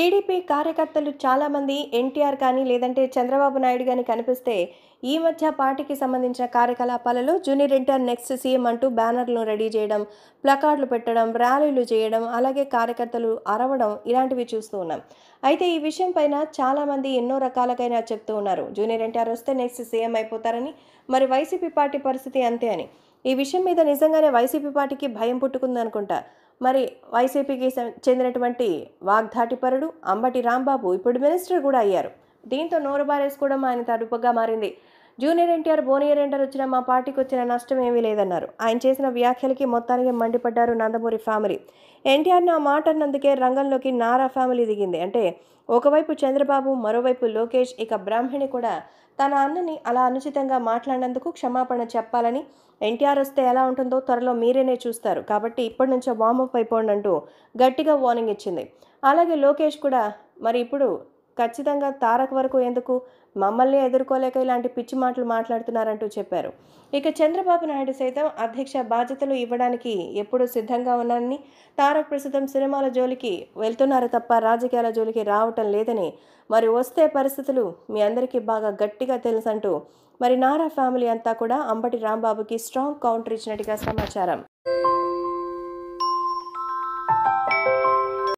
TDP కార్యకర్తలు చాలామంది ఎన్టీఆర్ కానీ లేదంటే చంద్రబాబు నాయుడు కానీ కనిపిస్తే ఈ మధ్య పార్టీకి సంబంధించిన కార్యకలాపాలలో జూనియర్ ఇంటర్ నెక్స్ట్ సీఎం అంటూ బ్యానర్లు రెడీ చేయడం ప్లకార్డులు పెట్టడం ర్యాలీలు చేయడం అలాగే కార్యకర్తలు అరవడం ఇలాంటివి చూస్తూ ఉన్నాం అయితే ఈ విషయం పైన చాలామంది ఎన్నో రకాలకైనా చెప్తూ ఉన్నారు జూనియర్ ఎన్టీఆర్ వస్తే నెక్స్ట్ సీఎం అయిపోతారని మరి వైసీపీ పార్టీ పరిస్థితి అంతే అని ఈ విషయం మీద నిజంగానే వైసీపీ పార్టీకి భయం పుట్టుకుందనుకుంటా మరి వైసీపీకి చెందినటువంటి వాగ్ధాటిపరుడు అంబటి రాంబాబు ఇప్పుడు మినిస్టర్ కూడా అయ్యారు దీంతో నోరు బారేసుకోవడం ఆయన తడుపుగా మారింది జూనియర్ ఎన్టీఆర్ బోనియర్ ఎంటర్ వచ్చిన మా పార్టీకి వచ్చిన నష్టం ఏమీ లేదన్నారు ఆయన చేసిన వ్యాఖ్యలకి మొత్తానికి మండిపడ్డారు నందమూరి ఫ్యామిలీ ఎన్టీఆర్ నా మాట అన్నందుకే రంగంలోకి నారా ఫ్యామిలీ దిగింది అంటే ఒకవైపు చంద్రబాబు మరోవైపు లోకేష్ ఇక బ్రాహ్మణి కూడా తన అన్నని అలా అనుచితంగా మాట్లాడినందుకు క్షమాపణ చెప్పాలని ఎన్టీఆర్ వస్తే ఎలా ఉంటుందో త్వరలో మీరేనే చూస్తారు కాబట్టి ఇప్పటి నుంచో వామప్ అయిపోండి అంటూ గట్టిగా వార్నింగ్ ఇచ్చింది అలాగే లోకేష్ కూడా మరి ఇప్పుడు ఖచ్చితంగా తారక్ వరకు ఎందుకు మమ్మల్ని ఎదుర్కోలేక ఇలాంటి పిచ్చి మాటలు మాట్లాడుతున్నారంటూ చెప్పారు ఇక చంద్రబాబు నాయుడు సైతం అధ్యక్ష బాధ్యతలు ఇవ్వడానికి ఎప్పుడూ సిద్ధంగా ఉన్నానని తారక్ ప్రస్తుతం సినిమాల జోలికి వెళ్తున్నారు తప్ప రాజకీయాల జోలికి రావటం లేదని మరి వస్తే పరిస్థితులు మీ అందరికీ బాగా గట్టిగా తెలుసంటూ మరి నారా ఫ్యామిలీ అంతా కూడా అంబటి రాంబాబుకి స్ట్రాంగ్ కౌంటర్ ఇచ్చినట్టుగా సమాచారం